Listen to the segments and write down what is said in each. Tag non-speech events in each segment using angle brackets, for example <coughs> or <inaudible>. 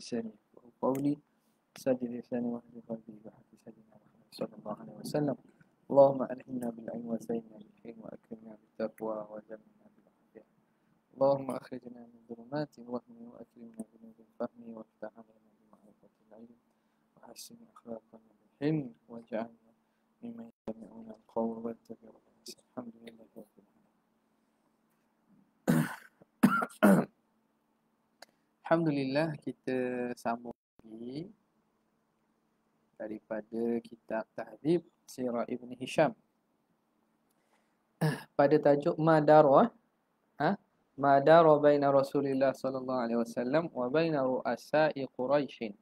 بلساني وقولي سجد لساني واهد قلبي وحفظ سيدنا محمد صلى الله عليه وسلم اللهم ألهمنا بالعلم وزينا بالحلم وأكرمنا بالتقوى وجمعنا بالعافية اللهم أخرجنا من ظلمات الوهم وأكرمنا بنور الفهم وافتح علينا بمعرفة العلم وحسن أخلاقنا بالحلم واجعلنا ممن يستمعون القول ويتبعون الحمد لله رب العالمين Alhamdulillah kita sambung lagi daripada kitab Tahzib Sirah Ibn Hisham. <clears throat> Pada tajuk Madara, ha? Madara baina Rasulullah sallallahu alaihi wasallam wa baina ru'asai Quraisy.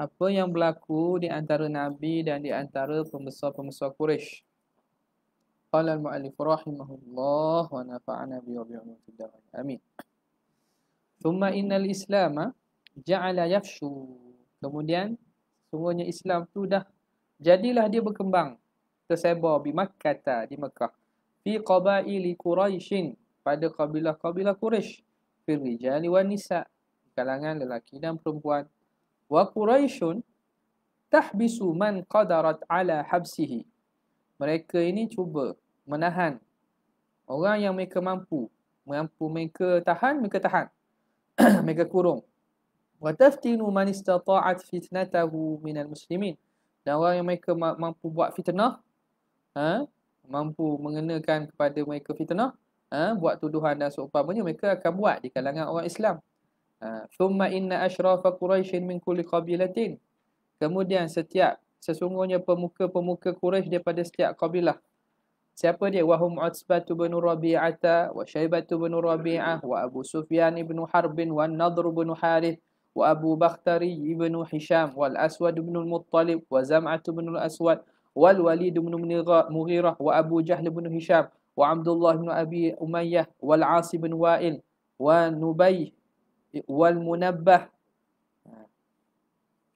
Apa yang berlaku di antara Nabi dan di antara pembesar-pembesar Quraisy? Qala al-mu'allif rahimahullah wa nafa'ana bi rabbihi Amin. Thumma innal islama ja'ala yafshu. Kemudian, sungguhnya Islam tu dah jadilah dia berkembang. Tersebar di Makkah, di Mekah. Fi qabaili Quraishin. Pada kabilah-kabilah Quraish. Fi rijali wa nisa. Kalangan lelaki dan perempuan. Wa Quraishun tahbisu man qadarat ala habsihi. Mereka ini cuba menahan orang yang mereka mampu. Mampu mereka tahan, mereka tahan. <clears throat> mereka kurung. Wa taftinu man istata'at fitnatahu minal muslimin. Dan orang yang mereka mampu buat fitnah, ha, mampu mengenakan kepada mereka fitnah, ha, buat tuduhan dan seumpamanya, mereka akan buat di kalangan orang Islam. Ha, inna ashrafa Quraishin min kulli qabilatin. Kemudian setiap, sesungguhnya pemuka-pemuka Quraish daripada setiap kabilah. Siapa dia? Wahum Utsbah bin Rabi'ah wa Syaibah bin Rabi'ah wa Abu Sufyan bin Harb wa Nadr bin Harith wa Abu Bakhtari bin Hisham wal Aswad bin Muttalib wa Zam'ah bin Al-Aswad wal Walid bin Mughirah wa Abu Jahl bin Hisham wa Abdullah bin Abi Umayyah wal As bin Wa'il wa Nubay wal Munabbah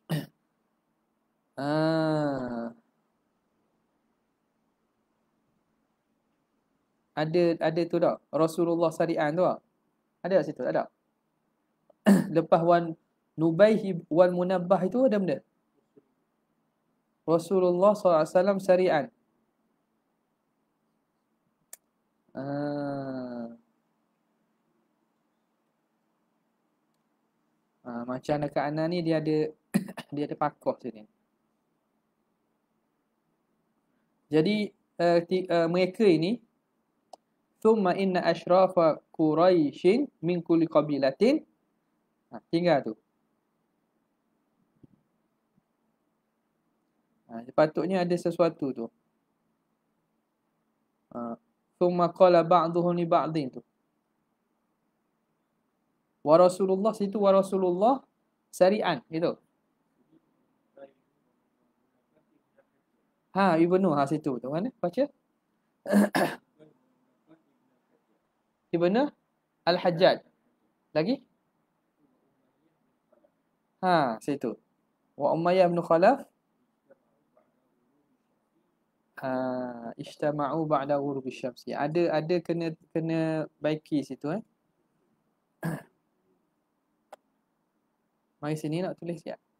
<coughs> Ah ada ada tu tak Rasulullah Sari'an tu tak? Ada tak situ? Tak ada. <clears throat> Lepas Wan nubaihi Wan Munabbah itu ada benda? Rasulullah SAW Sari'an. Ah. ah macam dekat Ana ni dia ada <clears throat> dia ada pakoh sini. Jadi uh, uh, mereka ini Thumma inna ashrafa Quraishin min kulli qabilatin. Ha, tinggal tu. Ha, patutnya ada sesuatu tu. Ha, Thumma qala ba'duhun li ba'din tu. Wa Rasulullah situ wa Rasulullah sari'an gitu. Ha, Ibnu ha situ tu kan? Baca. <coughs> Ibn Al-Hajjaj. Lagi? Ha, situ. Wa Umayyah bin Khalaf. Ha, ijtama'u ba'da ghurubi syamsi. Ya, ada ada kena kena baiki situ eh. <coughs> Mari sini nak tulis siap. Ya?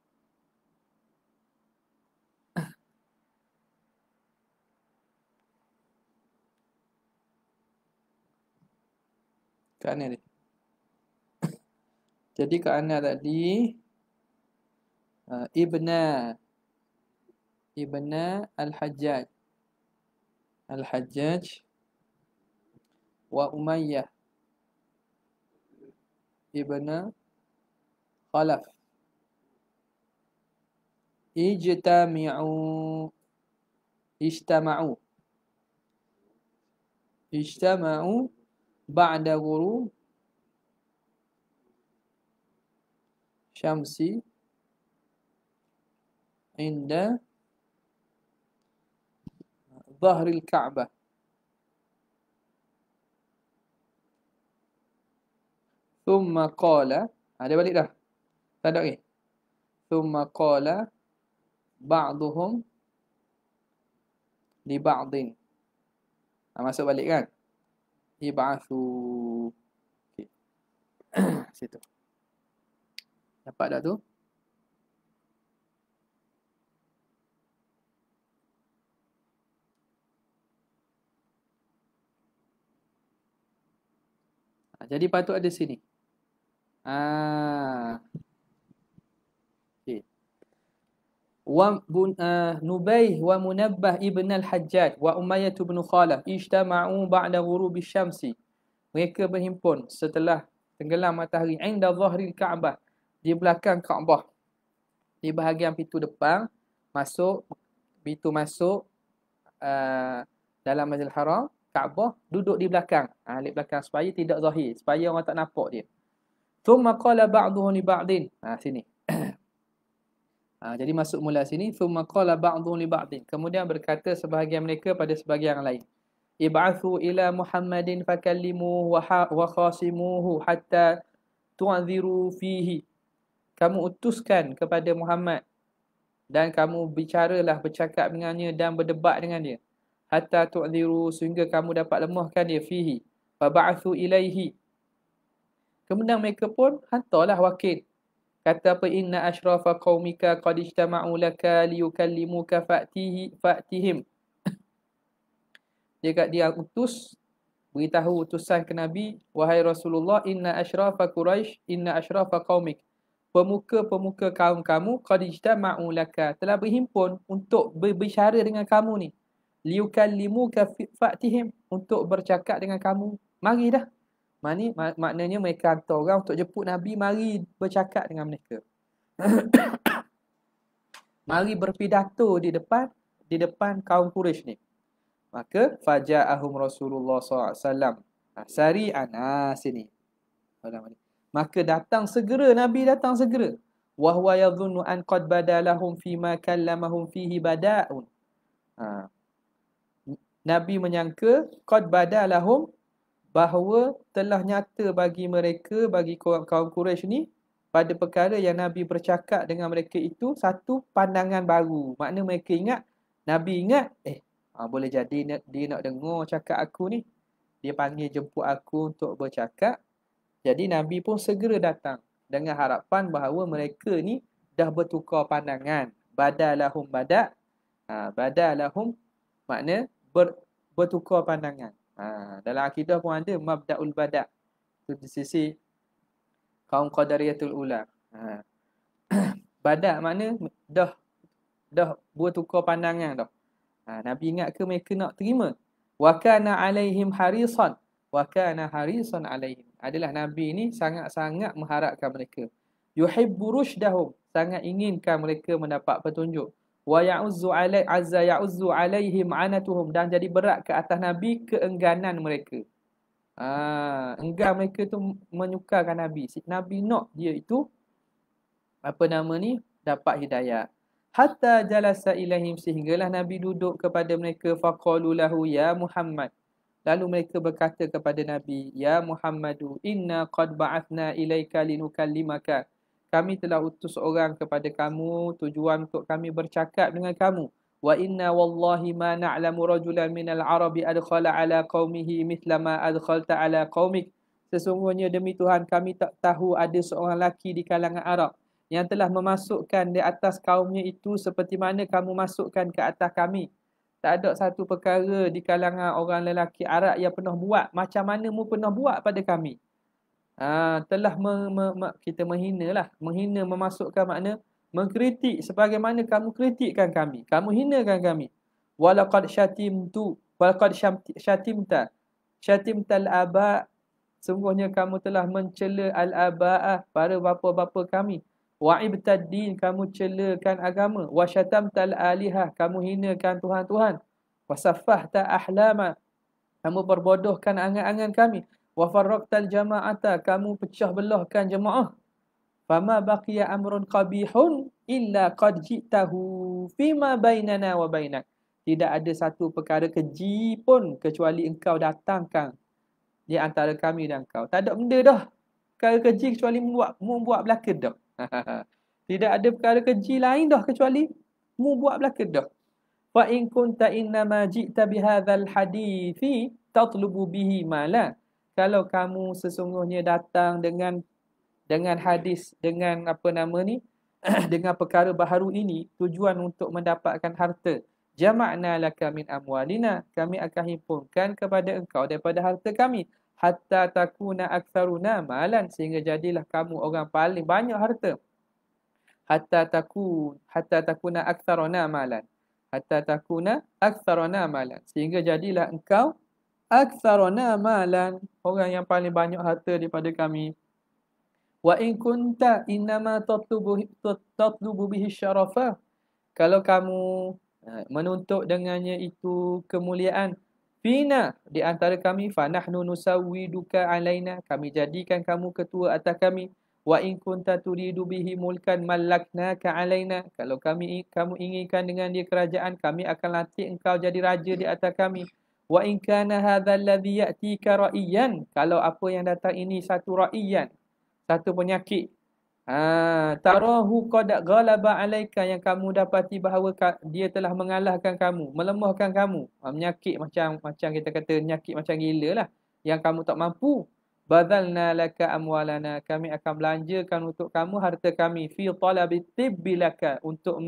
ke Anil tadi. <coughs> Jadi ke Anil tadi uh, Ibna Ibna Al-Hajjaj Al-Hajjaj Wa Umayyah Ibna Qalaf Ijtami'u Ijtama'u Ijtama'u ba'da guru syamsi inda zahril ka'bah thumma qala ada ha, balik dah tak ada lagi thumma qala ba'duhum li ba'din ha, masuk balik kan ibathu okey <clears throat> situ dapat dah tu ah, jadi patut ada sini ah wa eh, Nubayh wa Munabbah ibn al-Hajjaj wa Umayyah ibn Khalaf ijtama'u ba'da al-Shamsi, Mereka berhimpun setelah tenggelam matahari inda dhahri Ka'bah di belakang Ka'bah, Di bahagian pintu depan masuk pintu masuk uh, dalam masjid Haram Ka'bah duduk di belakang. Ah ha, belakang supaya tidak zahir, supaya orang tak nampak dia. Thumma qala ba'dhum li ba'din. Ah ha, sini. Ha, jadi masuk mula sini thumma qala ba'dhum li ba'din. Kemudian berkata sebahagian mereka pada sebahagian yang lain. Ib'athu ila Muhammadin fakallimuhu wa ha-, khasimuhu hatta tu'dhiru fihi. Kamu utuskan kepada Muhammad dan kamu bicaralah bercakap dengannya dan berdebat dengan dia. Hatta tu'dhiru sehingga kamu dapat lemahkan dia fihi. Fa ba'athu ilaihi. Kemudian mereka pun hantarlah wakil kata apa inna ashrafa qaumika qad ijtama'u laka liyukallimuka fa'tihi fa'tihim dia kat dia utus beritahu utusan ke nabi wahai rasulullah inna ashrafa quraish inna ashrafa qaumik pemuka-pemuka kaum kamu qad ijtama'u laka telah berhimpun untuk berbicara dengan kamu ni liyukallimuka fa'tihim untuk bercakap dengan kamu mari dah Mani, mak, maknanya mereka hantar orang untuk jemput Nabi, mari bercakap dengan mereka. <coughs> mari berpidato di depan di depan kaum Quraisy ni. Maka faja'ahum Rasulullah SAW. asari anas ini. Maka datang segera, Nabi datang segera. Wahwa yadhunnu an qad badalahum fi ma kallamahum fihi bada'un. Ha. Nabi menyangka qad badalahum bahawa telah nyata bagi mereka, bagi kaum Quraisy ni pada perkara yang Nabi bercakap dengan mereka itu satu pandangan baru. Maknanya mereka ingat, Nabi ingat, eh ha, boleh jadi dia nak dengar cakap aku ni. Dia panggil jemput aku untuk bercakap. Jadi Nabi pun segera datang dengan harapan bahawa mereka ni dah bertukar pandangan. Badalahum badak. Ha, badalahum makna ber, bertukar pandangan. Ha, dalam akidah pun ada mabda'ul badak. Itu di sisi kaum qadariyatul ula. Ha. <clears throat> badak mana dah dah buat tukar pandangan dah. Ha, Nabi ingat ke mereka nak terima? Wa kana alaihim harisan. Wa kana harisan alaihim. Adalah Nabi ni sangat-sangat mengharapkan mereka. Yuhibbu rushdahum. Sangat inginkan mereka mendapat petunjuk wa ya'uzzu 'alai azza ya'uzzu 'alaihim 'anatuhum dan jadi berat ke atas nabi keengganan mereka. Ha, enggan mereka tu menyukarkan nabi. Nabi nak dia itu apa nama ni dapat hidayah. Hatta jalasa ilaihim sehinggalah nabi duduk kepada mereka faqalu lahu ya Muhammad. Lalu mereka berkata kepada nabi, ya Muhammadu inna qad ba'athna ilaika linukallimaka kami telah utus orang kepada kamu tujuan untuk kami bercakap dengan kamu wa inna wallahi ma na'lamu rajulan min al-arabi adkhala ala qaumihi mithla ma adkhalta ala qaumik sesungguhnya demi Tuhan kami tak tahu ada seorang laki di kalangan Arab yang telah memasukkan di atas kaumnya itu seperti mana kamu masukkan ke atas kami tak ada satu perkara di kalangan orang lelaki Arab yang pernah buat macam mana mu pernah buat pada kami uh, telah me- me- me- kita menghina lah. Menghina memasukkan makna mengkritik sebagaimana kamu kritikkan kami. Kamu hinakan kami. Walakad syatimtu. Walakad syatimta. Syatimta al-aba' Sungguhnya kamu telah mencela al-aba'ah para bapa-bapa kami. Wa'ibtad din. Kamu celakan agama. Wa syatamta al-alihah. Kamu hinakan Tuhan-Tuhan. Wa safahta ahlama. Kamu berbodohkan angan-angan kami wa farraqtal jama'ata kamu pecah belahkan jemaah fama baqiya amrun qabihun illa qad jitahu fima bainana wa bainak tidak ada satu perkara keji pun kecuali engkau datangkan di antara kami dan engkau tak ada benda dah perkara keji kecuali membuat membuat belaka dah <laughs> tidak ada perkara keji lain dah kecuali mu buat belaka dah fa in kunta inna ma jita bihadzal hadithi tatlubu bihi malak kalau kamu sesungguhnya datang dengan dengan hadis dengan apa nama ni <clears throat> dengan perkara baharu ini tujuan untuk mendapatkan harta jama'na laka min amwalina kami akan himpunkan kepada engkau daripada harta kami hatta takuna aktsaruna malan sehingga jadilah kamu orang paling banyak harta hatta takun hatta takuna aktsaruna malan hatta takuna aktsaruna malan sehingga jadilah engkau aktsaruna malan orang yang paling banyak harta daripada kami wa in kunta inma tatlubu tatlubu bihi syarafa kalau kamu eh, menuntut dengannya itu kemuliaan fina di antara kami fa nahnu nusawwiduka alaina kami jadikan kamu ketua atas kami wa in kunta turidu bihi mulkan malaknaka alaina kalau kami kamu inginkan dengan dia kerajaan kami akan latih engkau jadi raja di atas kami wa in kana hadha alladhi ya'tika ra'iyan kalau apa yang datang ini satu ra'iyan satu penyakit ha tarahu qad ghalaba alayka yang kamu dapati bahawa dia telah mengalahkan kamu melemahkan kamu ha, penyakit macam macam kita kata penyakit macam gila lah yang kamu tak mampu badalna laka amwalana kami akan belanjakan untuk kamu harta kami fi talabi tibbilaka untuk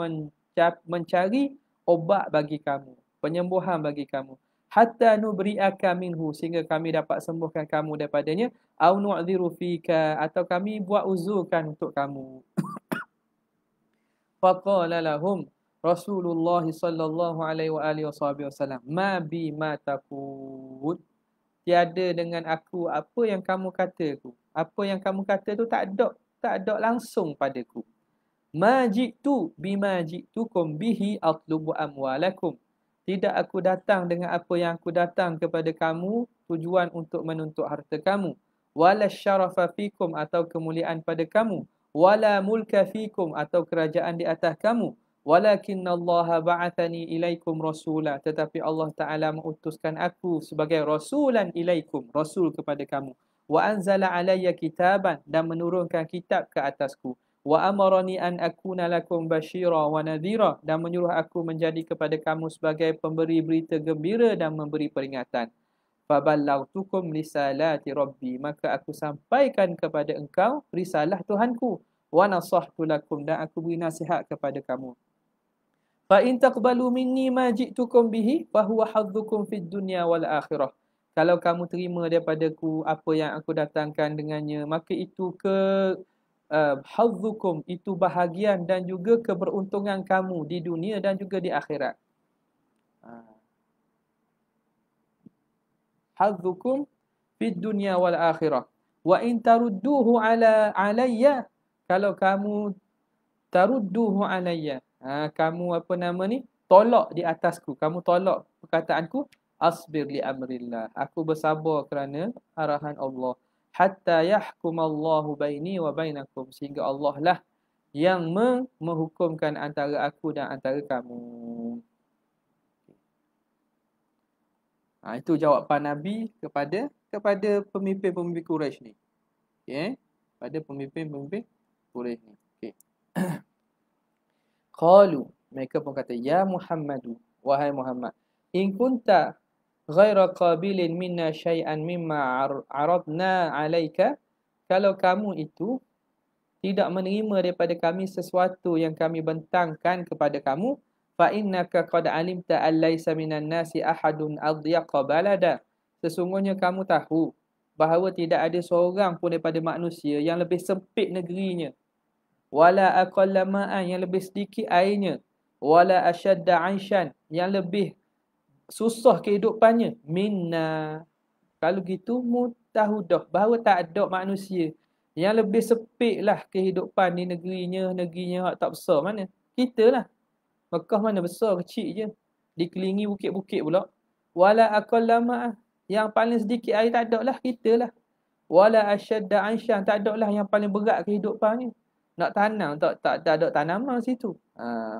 mencari obat bagi kamu penyembuhan bagi kamu hatta nubri'aka minhu sehingga kami dapat sembuhkan kamu daripadanya au nu'dziru fika atau kami buat uzurkan untuk kamu <coughs> faqala lahum Rasulullah sallallahu alaihi wa alihi wasallam ma bi ma taqul tiada dengan aku apa yang kamu kata tu apa yang kamu kata tu tak ada tak ada langsung padaku majitu bima jitukum bihi atlubu amwalakum tidak aku datang dengan apa yang aku datang kepada kamu tujuan untuk menuntut harta kamu. Wala syarafa fikum atau kemuliaan pada kamu. Wala mulka fikum atau kerajaan di atas kamu. Walakinna Allah ba'athani ilaikum rasulah Tetapi Allah Ta'ala mengutuskan aku sebagai rasulan ilaikum. Rasul kepada kamu. Wa anzala alaya kitaban dan menurunkan kitab ke atasku wa amarani an akuna lakum bashira wa nadhira dan menyuruh aku menjadi kepada kamu sebagai pemberi berita gembira dan memberi peringatan faballagtukum risalati rabbi maka aku sampaikan kepada engkau risalah tuhanku wa nasahtu lakum dan aku beri nasihat kepada kamu fa in taqbalu minni ma ji'tukum bihi fa huwa hadzukum fid dunya wal akhirah kalau kamu terima daripadaku apa yang aku datangkan dengannya maka itu ke uh, um, hazzukum itu bahagian dan juga keberuntungan kamu di dunia dan juga di akhirat. Hazzukum di dunia wal akhirah. Wa in tarudduhu ala alayya kalau kamu tarudduhu alayya. Ha, kamu apa nama ni? Tolak di atasku. Kamu tolak perkataanku. Asbir li amrillah. Aku bersabar kerana arahan Allah hatta yahkum yahkumallahu baini wa bainakum sehingga Allah lah yang menghukumkan antara aku dan antara kamu. Ha, itu jawapan Nabi kepada kepada pemimpin-pemimpin Quraisy ni. Okey. kepada pemimpin-pemimpin Quraisy ni. Okey. <clears throat> Qalu mereka pun kata ya Muhammadu wahai Muhammad in kunta ghaira qabilin minna shay'an mimma aradna 'alaika kalau kamu itu tidak menerima daripada kami sesuatu yang kami bentangkan kepada kamu fa innaka qad 'alimta allaysa minan nasi ahadun adyaqa balada sesungguhnya kamu tahu bahawa tidak ada seorang pun daripada manusia yang lebih sempit negerinya wala aqallama yang lebih sedikit airnya wala ashadda yang lebih susah kehidupannya minna kalau gitu mutahudah bahawa tak ada manusia yang lebih sepik lah kehidupan di negerinya negerinya hak tak besar mana kita lah Mekah mana besar kecil je dikelilingi bukit-bukit pula wala aqall lama yang paling sedikit air tak ada lah kita lah wala asyadda ansyah tak ada lah yang paling berat kehidupan ni nak tanam tak tak ada tanaman lah situ ha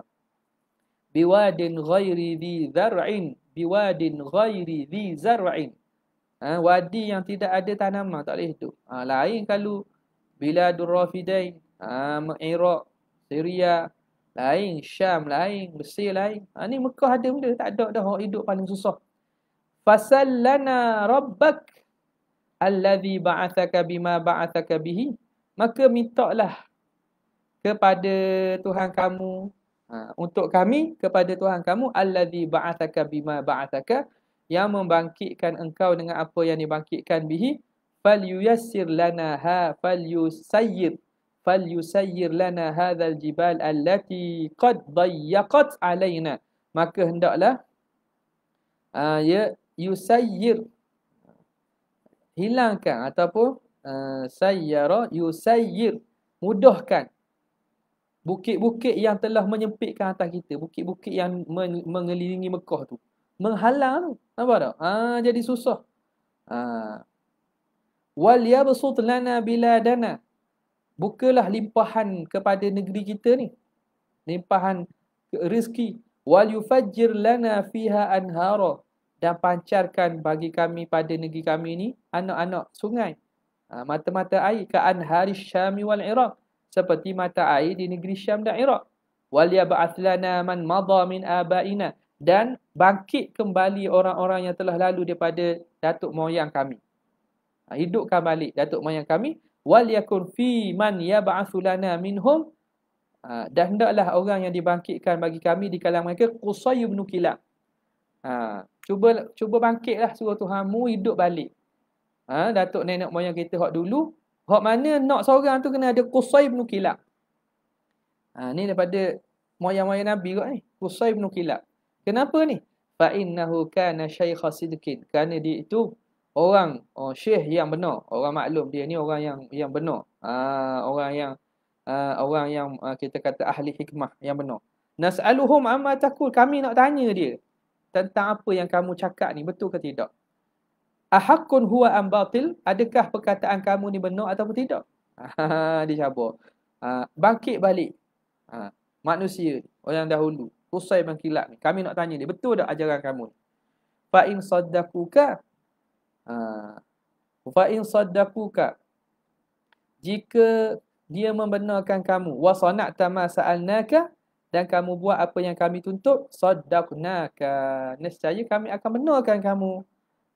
biwadin ghairi bi dhar'in biwadin ghairi zi zar'in. Ha, wadi yang tidak ada tanaman tak boleh hidup. Ha, lain kalau bila durrafidain, ha, Iraq, Syria, lain Syam, lain Mesir lain. Ha, ni Mekah ada benda tak ada dah orang hidup paling susah. Fasallana rabbak allazi ba'athaka bima ba'athaka bihi. Maka mintaklah kepada Tuhan kamu Ha, untuk kami kepada Tuhan kamu allazi ba'ataka bima ba'ataka yang membangkitkan engkau dengan apa yang dibangkitkan bihi fal yuyassir lana ha fal yusayyir fal yusayyir lana hadzal jibal allati qad dayyaqat alaina maka hendaklah uh, ya yusayyir hilangkan ataupun uh, sayyara yusayyir mudahkan Bukit-bukit yang telah menyempitkan atas kita. Bukit-bukit yang mengelilingi Mekah tu. Menghalang. Nampak tak? Ha, jadi susah. Ha. Wal yabsut lana dana Bukalah limpahan kepada negeri kita ni. Limpahan rezeki. Wal yufajjir lana fiha anhara. Dan pancarkan bagi kami pada negeri kami ni. Anak-anak sungai. Ha, mata-mata air. Ka anhari syami wal iraq seperti mata air di negeri Syam dan Iraq. Walia ba'athlana man madha min abaina dan bangkit kembali orang-orang yang telah lalu daripada datuk moyang kami. Ha, hidupkan balik datuk moyang kami. Waliyakun fi man yab'athu lana minhum ha, dan hendaklah orang yang dibangkitkan bagi kami di kalangan mereka Qusay bin Kilab. Ha, cuba cuba bangkitlah suruh Tuhanmu hidup balik. Ha, datuk nenek moyang kita hak dulu Hak mana nak seorang tu kena ada Qusay bin Kilab. Ha, ni daripada moyang-moyang Nabi kot ni. Qusay bin Kilab. Kenapa ni? Fa innahu kana syaikha sidqin. Kerana dia itu orang oh, syekh yang benar. Orang maklum dia ni orang yang yang benar. Ha, orang yang uh, orang yang uh, kita kata ahli hikmah yang benar. Nas'aluhum amma takul. Kami nak tanya dia tentang apa yang kamu cakap ni betul ke tidak? ahakun huwa am batil? Adakah perkataan kamu ni benar ataupun tidak? <laughs> Dia cabar. Ha, bangkit balik. Ha, manusia, orang dahulu. Usai bangkilat ni. Kami nak tanya dia, betul tak ajaran kamu ni? Fa'in saddakuka. Ha, Fa'in saddakuka. Jika dia membenarkan kamu. Wasanak tamah sa'alnaka. Dan kamu buat apa yang kami tuntut. Saddakunaka. Nescaya kami akan benarkan kamu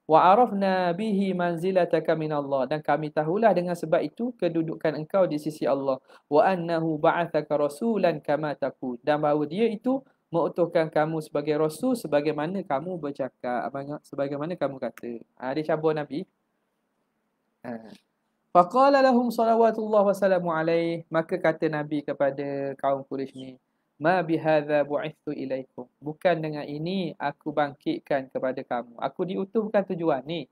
wa arafna bihi manzilataka min Allah dan kami tahulah dengan sebab itu kedudukan engkau di sisi Allah wa annahu ba'athaka rasulan kama taqul dan bahawa dia itu mengutuskan kamu sebagai rasul sebagaimana kamu bercakap sebagaimana kamu kata ha, dia cabar nabi ha. faqala lahum salawatullah wa salam maka kata nabi kepada kaum Quraisy ni ma bihadza bu'ithu ilaikum bukan dengan ini aku bangkitkan kepada kamu aku diutus bukan tujuan ni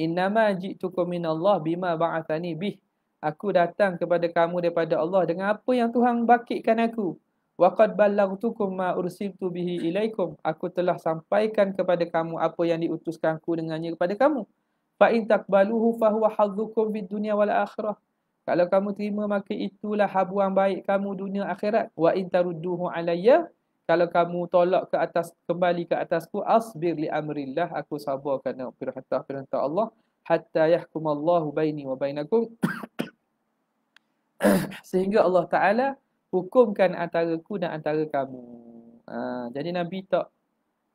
innama ji'tukum minallah bima ba'athani bih aku datang kepada kamu daripada Allah dengan apa yang Tuhan bangkitkan aku waqad ballaghtukum ma ursiltu bihi ilaikum aku telah sampaikan kepada kamu apa yang diutuskan aku dengannya kepada kamu fa in takbaluhu fa huwa hadzukum bid dunya wal akhirah kalau kamu terima maka itulah habuan baik kamu dunia akhirat. Wa in tarudduhu alayya kalau kamu tolak ke atas kembali ke atasku asbir li amrillah aku sabar kerana perintah perintah Allah hatta yahkum yahkumallahu baini wa bainakum <coughs> sehingga Allah Taala hukumkan antara ku dan antara kamu. Ha, jadi Nabi tak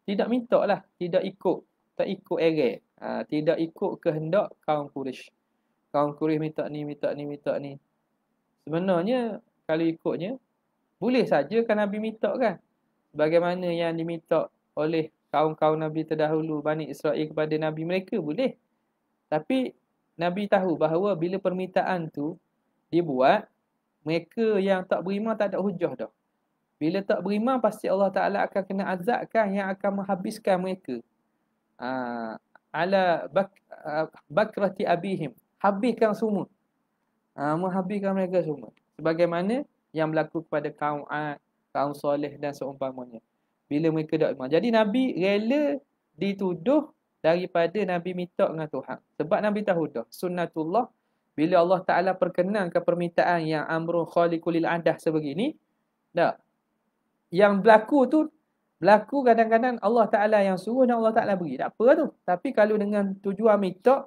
tidak mintaklah, tidak ikut, tak ikut erek. Ha, tidak ikut kehendak kaum Quraisy kaum kurih minta ni, minta ni, minta ni. Sebenarnya, kalau ikutnya, boleh saja kan Nabi minta kan? Bagaimana yang diminta oleh kaum-kaum Nabi terdahulu, Bani Israel kepada Nabi mereka, boleh. Tapi, Nabi tahu bahawa bila permintaan tu dibuat, mereka yang tak beriman tak ada hujah dah. Bila tak beriman, pasti Allah Ta'ala akan kena azabkan yang akan menghabiskan mereka. Aa, ah, ala bak, uh, bakrati abihim habiskan semua. Ha, menghabiskan mereka semua. Sebagaimana yang berlaku kepada kaum Ad, kaum Soleh dan seumpamanya. Bila mereka dak iman. Jadi Nabi rela dituduh daripada Nabi minta dengan Tuhan. Sebab Nabi tahu dah sunnatullah bila Allah Ta'ala perkenankan permintaan yang amrun khalikulil adah sebegini. Tak. Yang berlaku tu berlaku kadang-kadang Allah Ta'ala yang suruh dan Allah Ta'ala beri. Tak apa tu. Tapi kalau dengan tujuan minta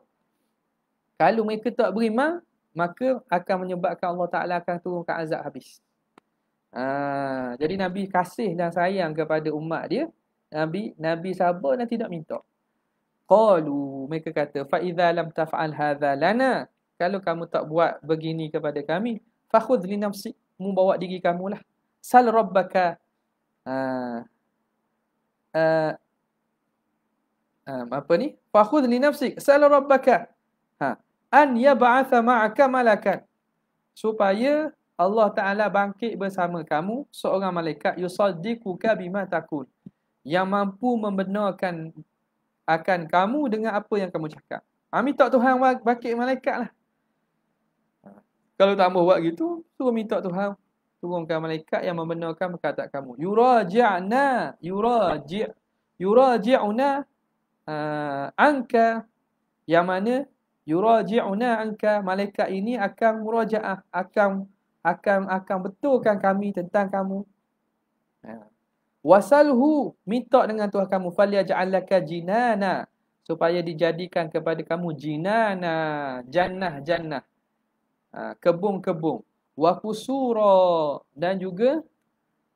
kalau mereka tak beriman, maka akan menyebabkan Allah Ta'ala akan turunkan azab habis. Ha, jadi Nabi kasih dan sayang kepada umat dia. Nabi Nabi sabar dan tidak minta. Qalu, mereka kata, fa'idha lam taf'al hadha lana. Kalau kamu tak buat begini kepada kami, fakhud li nafsi, mu bawa diri kamu lah. Sal rabbaka. Ha, uh, apa ni? Fakhud li nafsi, sal rabbaka an yab'atha ma'aka malakan supaya Allah Taala bangkit bersama kamu seorang malaikat yusaddiquka bima takun yang mampu membenarkan akan kamu dengan apa yang kamu cakap. Ha, minta Tuhan bangkit malaikat lah. Kalau tak buat gitu, suruh minta Tuhan turunkan malaikat yang membenarkan perkataan kamu. Yuraji'na, yuraji' yuraji'una uh, anka yang mana yuraji'una anka malaikat ini akan murajaah akan akan akan betulkan kami tentang kamu ya. wasalhu minta dengan tuhan kamu falyaj'alaka jinana supaya dijadikan kepada kamu jinana jannah jannah ha, kebun-kebun wa kusura dan juga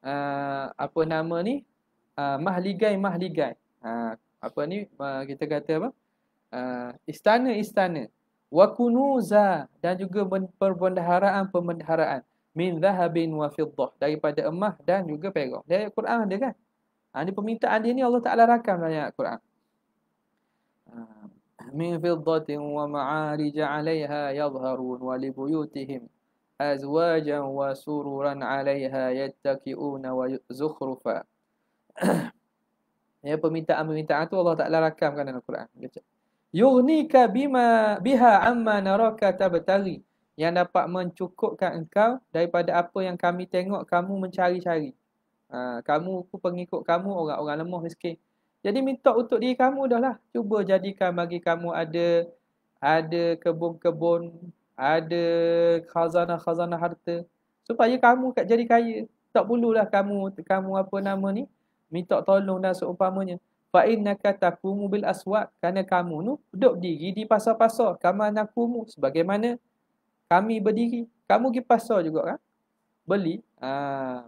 ha, apa nama ni ha, mahligai mahligai apa ni kita kata apa uh, ah, istana-istana wa kunuza dan juga perbendaharaan-perbendaharaan min zahabin wa fiddah daripada emas dan juga perak. Dari al Quran ada kan? Ha, ah, ini permintaan dia ni Allah Ta'ala rakam dalam al Quran. Ah, min fiddatin wa ma'arij alaiha yadhharun wa li buyutihim azwajan wa sururan alaiha yattaki'una wa zukhrufa. <coughs> Ya permintaan-permintaan tu Allah Ta'ala rakamkan dalam Quran yughnika bima biha amma naraka tabtari yang dapat mencukupkan engkau daripada apa yang kami tengok kamu mencari-cari. Ha, kamu aku pengikut kamu orang-orang lemah miskin. Jadi minta untuk diri kamu dahlah. Cuba jadikan bagi kamu ada ada kebun-kebun, ada khazana khazana harta supaya kamu kat jadi kaya. Tak perlulah kamu kamu apa nama ni minta tolong dan seumpamanya fa innaka taqumu bil aswaq kerana kamu nu duduk diri di pasar-pasar kama nakumu sebagaimana kami berdiri kamu pergi pasar juga kan beli ha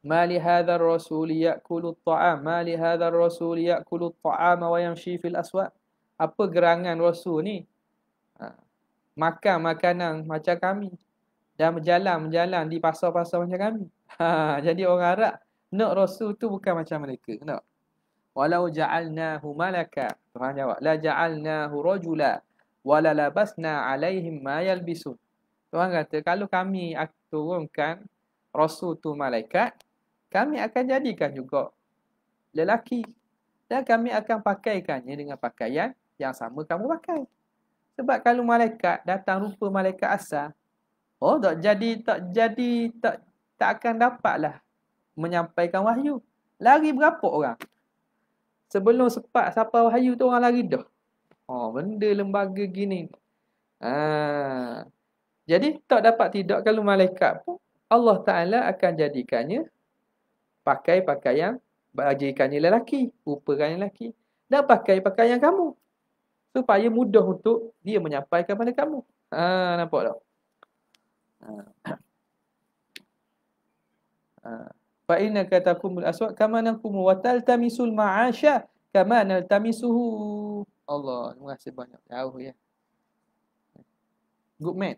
Mali hadha ar-rasul ya'kulu at-ta'am mali hadha ar-rasul ya'kulu at-ta'ama wa yamshi fil aswaq apa gerangan rasul ni ha. makan makanan macam kami dan berjalan menjalan di pasar-pasar macam kami <laughs> ha. jadi orang Arab nak rasul tu bukan macam mereka nak walau ja'alnahu malaka Tuhan jawab la ja'alnahu rajula wala labasna 'alaihim ma yalbisun Tuhan kata kalau kami turunkan rasul tu malaikat kami akan jadikan juga lelaki dan kami akan pakaikannya dengan pakaian yang sama kamu pakai sebab kalau malaikat datang rupa malaikat asal oh tak jadi tak jadi tak tak akan dapatlah menyampaikan wahyu lari berapa orang Sebelum sepat siapa wahyu tu orang lari dah. Oh, benda lembaga gini. Ha. Jadi tak dapat tidak kalau malaikat pun Allah Ta'ala akan jadikannya pakai pakaian bagikannya lelaki, rupakannya lelaki dan pakai pakaian kamu supaya mudah untuk dia menyampaikan pada kamu. Ha, nampak tak? Ha. Ha fa inna katakumul aswad kama nakum wa taltamisul ma'asha kama naltamisuhu Allah terima kasih banyak jauh ya good man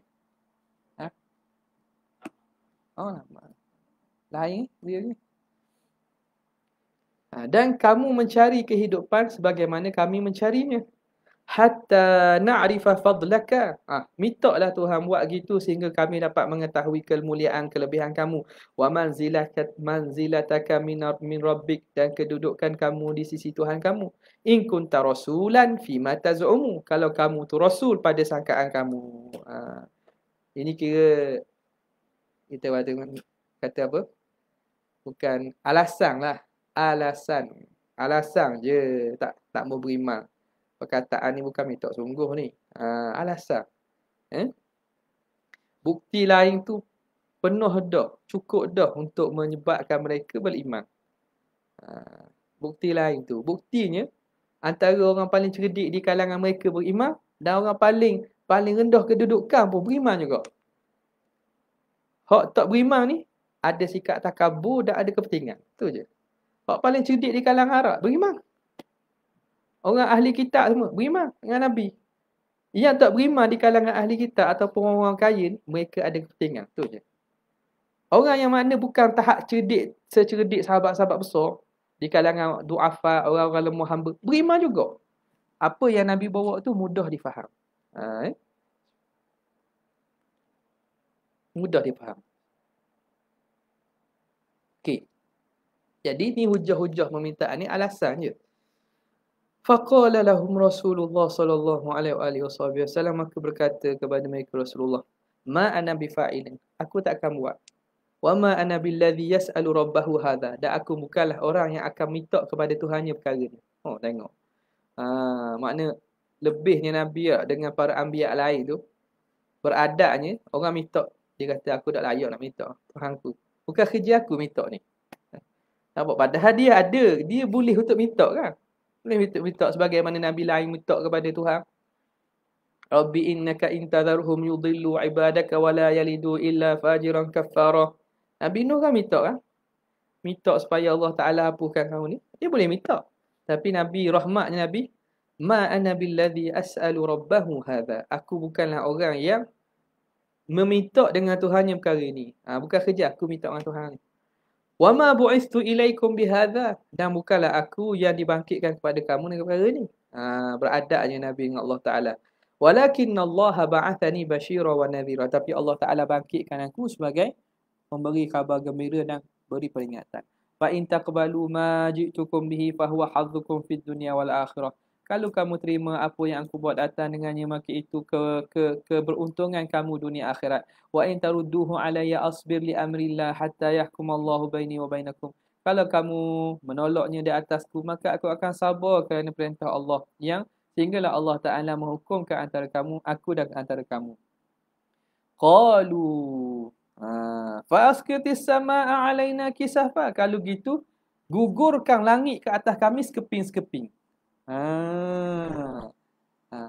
ha oh nama lain dia ni ha, dan kamu mencari kehidupan sebagaimana kami mencarinya hatta na'rifa fadlaka. Ha, mintaklah Tuhan buat gitu sehingga kami dapat mengetahui kemuliaan kelebihan kamu. Wa manzilatak manzilataka min min rabbik dan kedudukan kamu di sisi Tuhan kamu. In kunta rasulan fi matazumu. Kalau kamu tu rasul pada sangkaan kamu. Ha, ini kira kita kata, kata apa? Bukan alasan lah. Alasan. Alasan je tak tak mau beriman perkataan ni bukan mitok sungguh ni. Ha, alasan. Eh? Bukti lain tu penuh dah, cukup dah untuk menyebabkan mereka beriman. Ha, bukti lain tu. Buktinya, antara orang paling cerdik di kalangan mereka beriman dan orang paling paling rendah kedudukan pun beriman juga. Hak tak beriman ni, ada sikap takabur dan ada kepentingan. Tu je. Hak paling cerdik di kalangan Arab, beriman orang ahli kitab semua beriman dengan Nabi. Yang tak beriman di kalangan ahli kitab ataupun orang-orang kaya, mereka ada kepentingan. Itu je. Orang yang mana bukan tahap cerdik, secerdik sahabat-sahabat besar, di kalangan du'afa, orang-orang lemah hamba, beriman juga. Apa yang Nabi bawa tu mudah difaham. Ha, eh? Mudah difaham. Okey. Jadi ni hujah-hujah meminta ni alasan je. Faqala lahum Rasulullah sallallahu alaihi wa alihi wasallam maka berkata kepada mereka Rasulullah, "Ma ana bi fa'ilin. Aku tak akan buat. Wa ma ana bil ladzi yas'alu rabbahu hadha. Dan aku bukanlah orang yang akan minta kepada Tuhannya perkara ni." Oh, tengok. Ha, makna lebihnya Nabi lah dengan para anbiya lain tu beradatnya orang minta dia kata aku tak layak nak minta Tuhanku. Bukan kerja aku minta ni. Ha, nampak padahal dia ada, dia boleh untuk minta kan. Boleh minta sebagaimana Nabi lain minta kepada Tuhan. Rabbi innaka intadharhum yudillu ibadaka wa la yalidu illa fajiran kafara. Nabi Nuh kan minta kan? Minta supaya Allah Ta'ala hapuskan kamu ni. Dia boleh minta. Tapi Nabi rahmatnya Nabi. Ma ana billadhi as'alu rabbahu hadha. Aku bukanlah orang yang meminta dengan Tuhan yang perkara ni. Ha, bukan kerja aku minta dengan Tuhan ni. Wama bu'istu ilaikum bihadha. Dan bukanlah aku yang dibangkitkan kepada kamu dengan perkara ni. Ha, beradab Nabi dengan Allah Ta'ala. Walakin Allah ba'athani bashira wa nadhira. Tapi Allah Ta'ala bangkitkan aku sebagai memberi khabar gembira dan beri peringatan. Fa in taqbalu ma ji'tukum bihi fa huwa hadzukum fid dunya wal akhirah kalau kamu terima apa yang aku buat datang dengannya maka itu ke ke keberuntungan kamu dunia akhirat wa in tarudduhu alayya asbir li amrillah hatta yahkum Allahu baini wa bainakum kalau kamu menolaknya di atasku maka aku akan sabar kerana perintah Allah yang sehinggalah Allah Taala menghukumkan antara kamu aku dan antara kamu qalu ha fa askitis samaa'a alaina kisafa kalau gitu gugurkan langit ke atas kami sekeping-sekeping Ah. ah,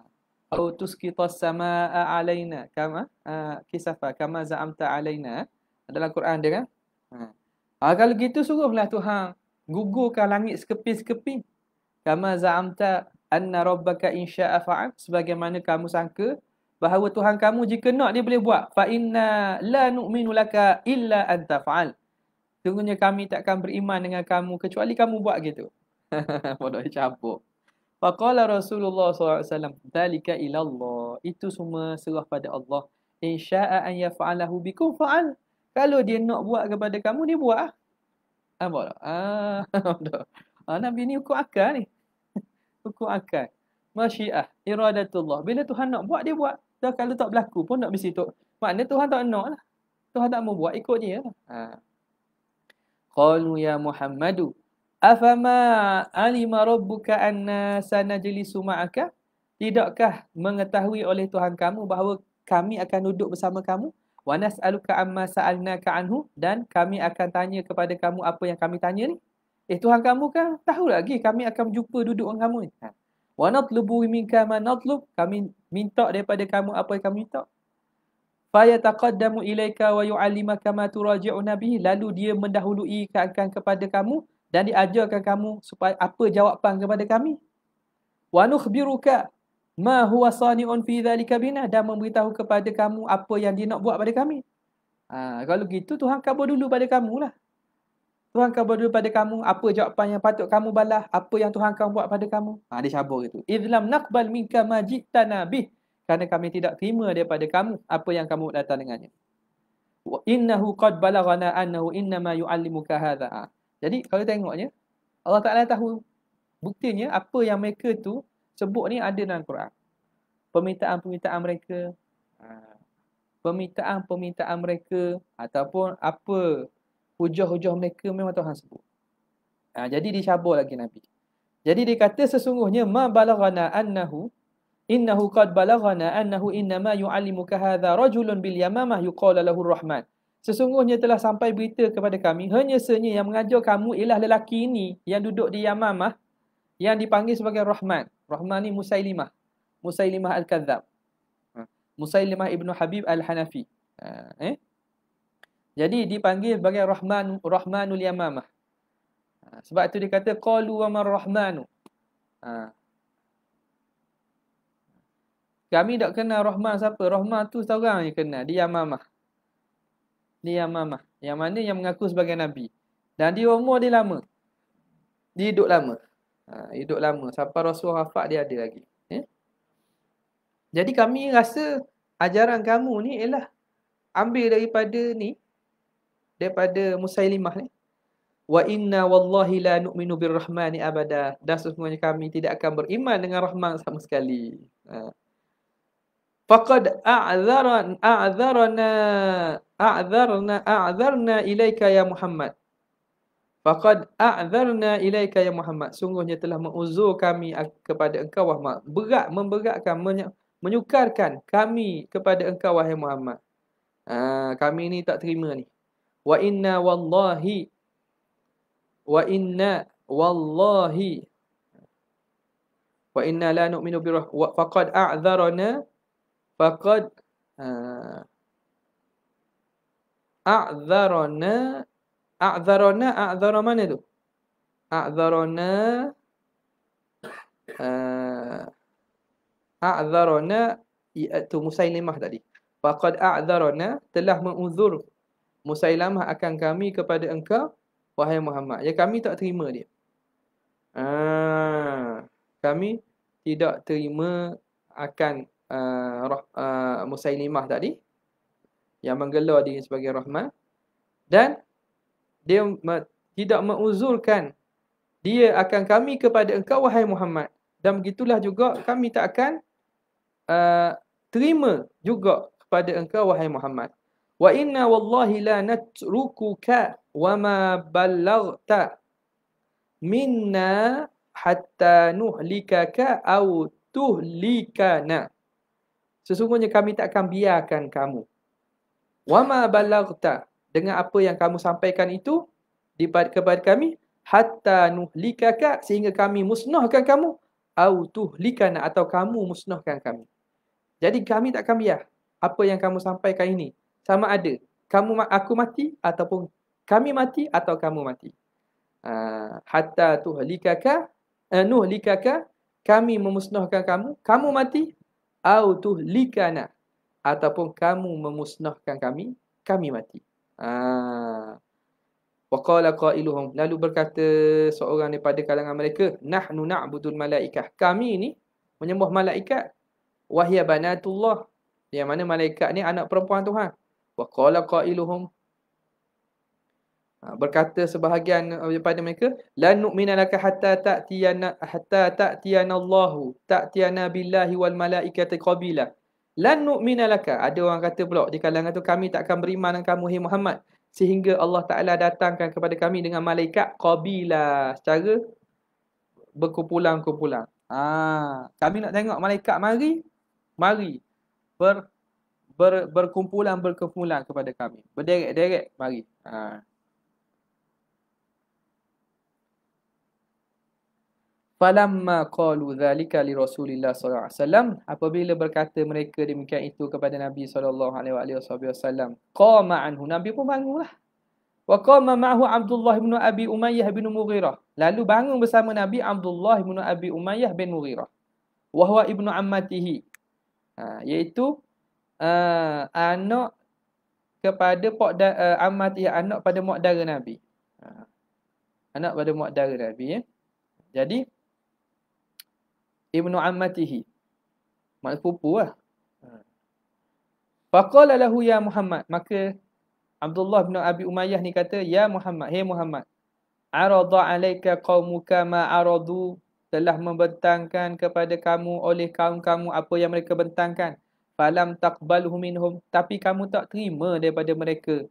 Au tuskita samaa'a 'alaina kama ah, kisafa kama za'amta 'alaina. Adalah Quran dia kan. Ha. ha kalau gitu suruhlah Tuhan gugurkan langit sekeping-sekeping. Kama za'amta anna rabbaka insya'a fa'am. Sebagaimana kamu sangka bahawa Tuhan kamu jika nak dia boleh buat. Fa'inna la nu'minu laka illa anta fa'al. Sungguhnya kami takkan beriman dengan kamu kecuali kamu buat gitu. <laughs> Bodoh dicampur. Faqala Rasulullah SAW, Dalika Allah Itu semua serah pada Allah. In sya'a an yaf'alahu bikum fa'al. Kalau dia nak buat kepada kamu, dia buat. Nampak ah. ah, ah, <laughs> tak? Ah, Nabi ni hukum akal ni. Hukum <laughs> akal. Masyiah, iradatullah. Bila Tuhan nak buat, dia buat. Dan kalau tak berlaku pun nak bersitu. Maknanya Tuhan tak nak lah. Tuhan tak mau buat, ikut dia lah. Ha. Qalu ya Muhammadu. Afama alima rabbuka anna sanajlisu ma'aka? Tidakkah mengetahui oleh Tuhan kamu bahawa kami akan duduk bersama kamu? Wa nas'aluka amma sa'alnaka anhu dan kami akan tanya kepada kamu apa yang kami tanya ni? Eh Tuhan kamu kan tahu lagi kami akan jumpa duduk dengan kamu ni. Ha. Wa natlubu minka ma natlub? Kami minta daripada kamu apa yang kami minta? Faya taqaddamu ilaika wa yu'allimaka ma turaji'u nabihi. Lalu dia mendahului keadaan kepada kamu dan diajarkan kamu supaya apa jawapan kepada kami wa nukhbiruka ma huwa sani'un fi dhalika bina dan memberitahu kepada kamu apa yang dia nak buat pada kami ha, kalau gitu Tuhan kabur dulu pada kamu lah. Tuhan kabur dulu pada kamu apa jawapan yang patut kamu balas apa yang Tuhan kau buat pada kamu ha, dia cabur gitu idlam naqbal minka majitana bih kerana kami tidak terima daripada kamu apa yang kamu datang dengannya innahu qad balaghana annahu inna ma yu'allimuka hadha ha. Jadi kalau tengoknya Allah Taala tahu buktinya apa yang mereka tu sebut ni ada dalam Quran. Permintaan-permintaan mereka ha, permintaan-permintaan mereka ataupun apa hujah-hujah mereka memang Tuhan sebut. Ha, jadi dicabar lagi Nabi. Jadi dia kata sesungguhnya ma balaghana annahu innahu qad balaghana annahu innama yu'allimuka hadha rajulun bil yamamah yuqala lahu rahman Sesungguhnya telah sampai berita kepada kami, hanya senyi yang mengajar kamu ialah lelaki ini yang duduk di Yamamah yang dipanggil sebagai Rahman. Rahman ni Musailimah. Musailimah Al-Kadzab. Ha. Musailimah Ibn Habib Al-Hanafi. Ha, eh? Jadi dipanggil sebagai Rahman Rahmanul Yamamah. Ha, sebab itu dia kata qalu wa mar rahmanu. Ha. Kami tak kenal Rahman siapa. Rahman tu seorang yang kenal di Yamamah liyamamah. Yang mana yang mengaku sebagai Nabi. Dan dia umur dia lama. Dia hidup lama. Ha, hidup lama. Sampai Rasulullah Hafak dia ada lagi. Eh? Jadi kami rasa ajaran kamu ni ialah ambil daripada ni. Daripada Musailimah ni. Wa inna wallahi la nu'minu birrahmani abada. Dan sesungguhnya kami tidak akan beriman dengan Rahman sama sekali. Ha. Fakad a'dharana a'dharana a'dharna a'dharna ilaika ya Muhammad Fakad a'dharna ilaika ya Muhammad sungguhnya telah menguzur kami kepada engkau Muhammad. berat memberatkan menyukarkan kami kepada engkau wahai Muhammad ha, kami ni tak terima ni wa inna wallahi wa inna wallahi wa inna la nu'minu bi rah faqad a'dharana faqad a'dharana a'dharana a'dhara mana tu a'dharana a'dharana iaitu musailimah tadi faqad a'dharana telah menguzur musailamah akan kami kepada engkau wahai Muhammad ya kami tak terima dia ah kami tidak terima akan uh, uh, Musailimah tadi yang menggelar diri sebagai Rahman dan dia me- tidak meuzurkan dia akan kami kepada engkau wahai Muhammad dan begitulah juga kami tak akan uh, terima juga kepada engkau wahai Muhammad wa inna wallahi la natrukuka wa ma ballagta minna hatta nuhlikaka aw tuhlikana sesungguhnya kami tak akan biarkan kamu. Wa ma balagta dengan apa yang kamu sampaikan itu di kepada kami hatta nuhlikaka sehingga kami musnahkan kamu au tuhlikana atau kamu musnahkan kami. Jadi kami tak akan biar apa yang kamu sampaikan ini sama ada kamu aku mati ataupun kami mati atau kamu mati. Uh, hatta tuhlikaka uh, nuhlikaka kami memusnahkan kamu, kamu mati au tuhlikana ataupun kamu memusnahkan kami kami mati ha waqala qailuhum lalu berkata seorang daripada kalangan mereka nahnu na'budul malaikah kami ni menyembah malaikat wahya banatullah yang mana malaikat ni anak perempuan Tuhan waqala qailuhum Ha, berkata sebahagian uh, daripada mereka la nu'mina laka hatta ta'tiyana hatta ta'tiyana Allahu ta'tiyana billahi wal malaikati qabila la nu'mina laka ada orang kata pula di kalangan tu kami tak akan beriman dengan kamu hai Muhammad sehingga Allah Taala datangkan kepada kami dengan malaikat qabila secara berkumpulan-kumpulan ha kami nak tengok malaikat mari mari ber, ber berkumpulan berkumpulan kepada kami berderet-deret mari ha falamma qalu dhalika li rasulillah sallallahu alaihi wasallam apabila berkata mereka demikian itu kepada nabi sallallahu alaihi wasallam qama anhu nabi pun bangunlah wa qama ma'hu abdullah bin abi umayyah bin mughirah lalu bangun bersama nabi abdullah bin abi umayyah bin mughirah wa huwa ibnu ammatihi ha, iaitu uh, anak kepada pak uh, ammatihi ya, anak pada mak dara nabi ha, anak pada mak dara nabi ya. jadi ibnu ammatihi. Mak pupu lah. Ha. Faqala lahu ya Muhammad. Maka Abdullah bin Abi Umayyah ni kata, Ya Muhammad, hey Muhammad. Arada alaika ma aradu. telah membentangkan kepada kamu oleh kaum kamu apa yang mereka bentangkan. Falam taqbalhum minhum. Tapi kamu tak terima daripada mereka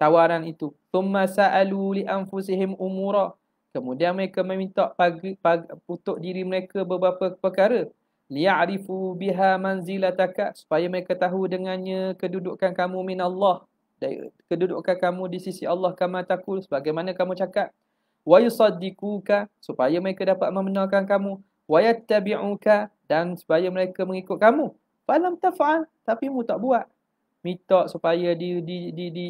tawaran itu. Tumma sa'alu li anfusihim umurah. Kemudian mereka meminta pagi, pagi, untuk diri mereka beberapa perkara. Li'arifu biha manzilataka supaya mereka tahu dengannya kedudukan kamu min Allah. Kedudukan kamu di sisi Allah kama takul sebagaimana kamu cakap. Wa yusaddikuka supaya mereka dapat membenarkan kamu. Wa yattabi'uka dan supaya mereka mengikut kamu. Falam taf'al tapi mu tak buat. Minta supaya di, di, di, di,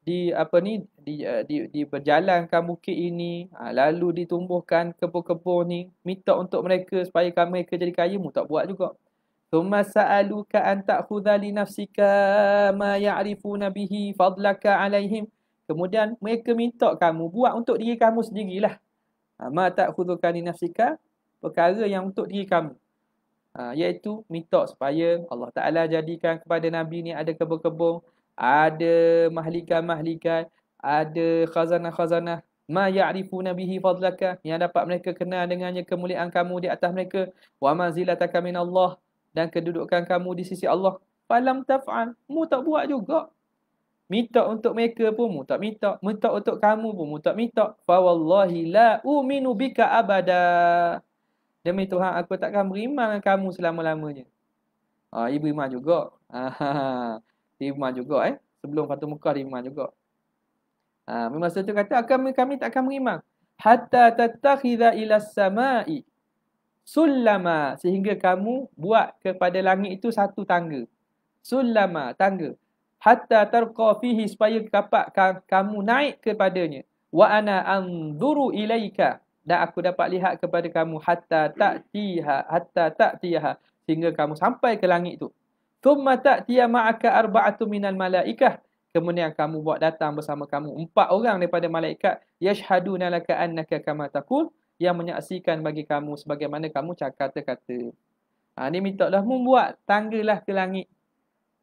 di apa ni di eh, di, di berjalankan bukit ini ha, lalu ditumbuhkan kebun-kebun ni minta untuk mereka supaya kami mereka jadi kaya mu tak buat juga thumma sa'aluka an ta'khudha li nafsika ma ya'rifuna bihi fadlaka alaihim kemudian mereka minta kamu buat untuk diri kamu sendirilah ha, ma ta'khudhuka li nafsika perkara yang untuk diri kamu ha, iaitu minta supaya Allah Taala jadikan kepada nabi ni ada kebun-kebun ada mahlikan-mahlikan, ada khazanah-khazanah. Ma ya'rifu bihi fadlaka. Yang dapat mereka kenal dengannya kemuliaan kamu di atas mereka. Wa manzilataka min Allah. Dan kedudukan kamu di sisi Allah. Falam taf'an. Mu tak buat juga. Minta untuk mereka pun mu tak minta. Minta untuk kamu pun mu tak minta. wallahi la uminu bika abada. Demi Tuhan aku takkan beriman dengan kamu selama-lamanya. Ah, ibu iman juga. Ah, <laughs> diiman juga eh. Sebelum Fatuh Mekah diiman juga. Ha, memang masa tu kata akan kami tak akan beriman. Hatta tatakhidha ila samai sulama sehingga kamu buat kepada langit itu satu tangga. Sulama tangga. Hatta tarqa fihi supaya dapat kamu naik kepadanya. Wa ana anzuru ilaika dan aku dapat lihat kepada kamu hatta tatiha hatta tatiha sehingga kamu sampai ke langit itu thumma ta'tiya ma'aka arba'atu minal malaikah kemudian kamu buat datang bersama kamu empat orang daripada malaikat yashhadu nalaka annaka kama yang menyaksikan bagi kamu sebagaimana kamu cakap kata-kata ha ni minta lah membuat tanggalah ke langit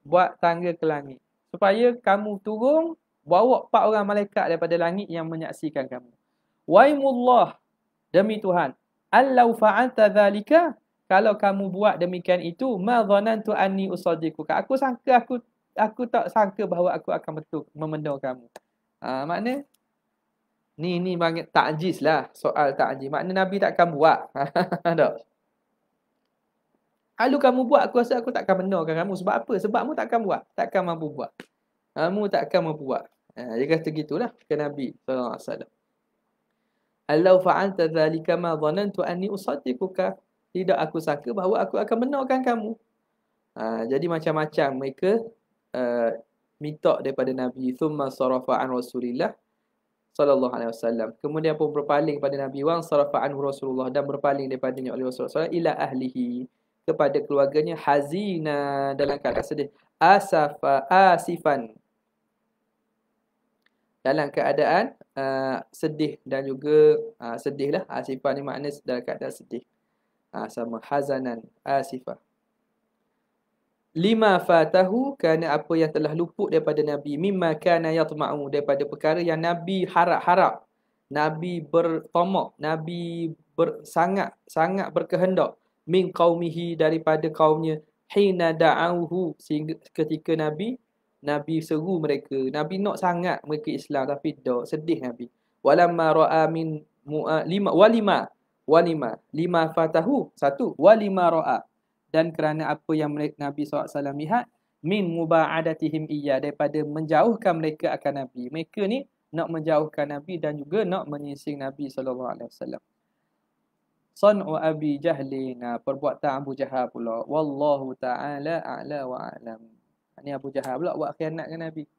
buat tangga ke langit supaya kamu turun bawa empat orang malaikat daripada langit yang menyaksikan kamu wa imullah demi tuhan allau fa'anta zalika kalau kamu buat demikian itu ma dhanantu anni usaddiqu aku sangka aku aku tak sangka bahawa aku akan betul memendur kamu ha, makna ni ni banget takjis lah soal takjis makna nabi tak akan buat <laughs> ha, tak kalau kamu buat aku rasa aku takkan benarkan kamu sebab apa sebab kamu takkan buat takkan mampu buat kamu takkan mampu buat ha, dia kata gitulah ke nabi sallallahu alaihi wasallam Allahu fa'anta dhalika ma dhanantu anni usaddiquka tidak aku sangka bahawa aku akan menangkan kamu. Ha, jadi macam-macam mereka uh, eh, minta daripada Nabi thumma sarafa Rasulillah sallallahu alaihi wasallam. Kemudian pun berpaling pada Nabi wang sarafa Rasulullah dan berpaling daripada Nabi Rasulullah ila ahlihi kepada keluarganya hazina dalam keadaan sedih asafa asifan dalam keadaan uh, sedih dan juga uh, sedihlah asifan ni makna dalam keadaan sedih ha, sama hazanan asifah lima fatahu kerana apa yang telah luput daripada nabi mimma kana yatma'u daripada perkara yang nabi harap-harap nabi bertomak nabi ber, sangat sangat berkehendak min qaumihi daripada kaumnya hina da'auhu sehingga ketika nabi nabi seru mereka nabi nak sangat mereka Islam tapi dah sedih nabi walamma ra'a min mu'a lima walima walima lima fatahu satu walima ra'a dan kerana apa yang Nabi SAW lihat min mubaadatihim iya daripada menjauhkan mereka akan Nabi mereka ni nak menjauhkan Nabi dan juga nak menyingsing Nabi saw. alaihi wasallam san'u abi jahlin ah, perbuatan Abu Jahal pula wallahu taala a'la wa a'lam ni Abu Jahal pula buat khianat ke Nabi